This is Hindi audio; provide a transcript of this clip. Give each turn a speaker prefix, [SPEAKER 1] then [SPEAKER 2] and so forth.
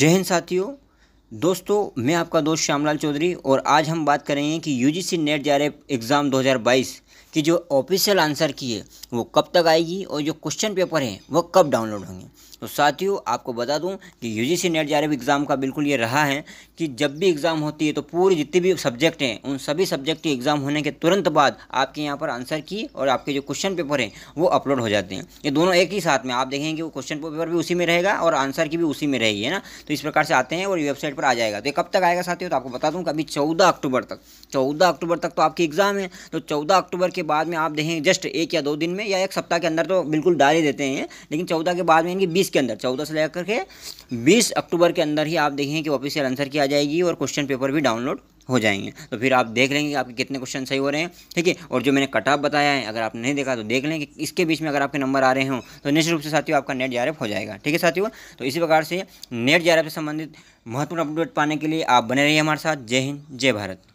[SPEAKER 1] जय हिंद साथियों दोस्तों मैं आपका दोस्त श्यामलाल चौधरी और आज हम बात करेंगे कि यूजीसी नेट जा रहे एग्ज़ाम 2022 की जो ऑफिशियल आंसर की है वो कब तक आएगी और जो क्वेश्चन पेपर हैं वो कब डाउनलोड होंगे तो साथियों आपको बता दूं कि यूजीसी नेट जा रहे एग्ज़ाम का बिल्कुल ये रहा है कि जब भी एग्ज़ाम होती है तो पूरी जितने भी सब्जेक्ट हैं उन सभी सब्जेक्ट के एग्ज़ाम होने के तुरंत बाद आपके यहाँ पर आंसर की और आपके जो क्वेश्चन पेपर हैं वो अपलोड हो जाते हैं ये दोनों एक ही साथ में आप देखेंगे कि वो क्वेश्चन पेपर भी उसी में रहेगा और आंसर की भी उसी में रहेगी है ना तो इस प्रकार से आते हैं और वेबसाइट पर आ जाएगा तो ये कब तक आएगा साथियों तो आपको बता दूँ अभी चौदह अक्टूबर तक चौदह अक्टूबर तक तो आपकी एग्ज़ाम है तो चौदह अक्टूबर के बाद में आप देखें जस्ट एक या दो दिन में या एक सप्ताह के अंदर तो बिल्कुल डाल ही देते हैं लेकिन चौदह के बाद में इनकी बीस के अंदर चौदह से लेकर के बीस अक्टूबर के अंदर ही आप देखें कि ऑफिशियल आंसर की आ जाएगी और क्वेश्चन पेपर भी डाउनलोड हो जाएंगे तो फिर आप देख लेंगे आपके कितने क्वेश्चन सही हो रहे हैं ठीक है और जो मैंने कट ऑफ बताया है अगर आपने नहीं देखा तो देख लें कि इसके बीच में अगर आपके नंबर आ रहे हों तो निश्चित रूप से साथियों आपका नेट जे हो जाएगा ठीक है साथियों तो इसी प्रकार से नेट जे से संबंधित महत्वपूर्ण अपडेट पाने के लिए आप बने रहिए हमारे साथ जय हिंद जय भारत